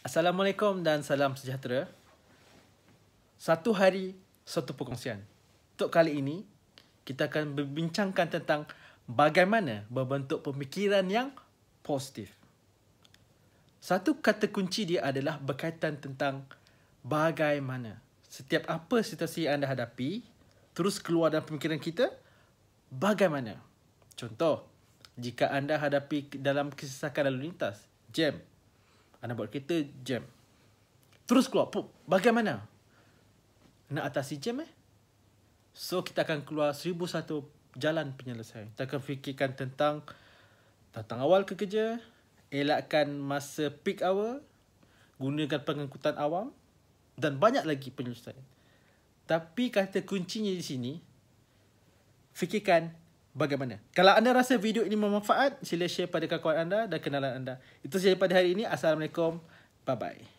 Assalamualaikum dan salam sejahtera. Satu hari, satu perkongsian. Untuk kali ini, kita akan berbincangkan tentang bagaimana membentuk pemikiran yang positif. Satu kata kunci dia adalah berkaitan tentang bagaimana. Setiap apa situasi anda hadapi, terus keluar dalam pemikiran kita, bagaimana. Contoh, jika anda hadapi dalam kesesakan lalu lintas, jam, Anak buat kereta jam. Terus keluar. Pup. Bagaimana? Nak atasi jam eh? So kita akan keluar seribu satu jalan penyelesaian. Kita akan fikirkan tentang datang awal ke kerja. Elakkan masa peak hour. Gunakan pengangkutan awam. Dan banyak lagi penyelesaian. Tapi kata kuncinya di sini. Fikirkan bagaimana. Kalau anda rasa video ini bermanfaat, sila share pada kawan anda dan kenalan anda. Itu sahaja pada hari ini. Assalamualaikum. Bye-bye.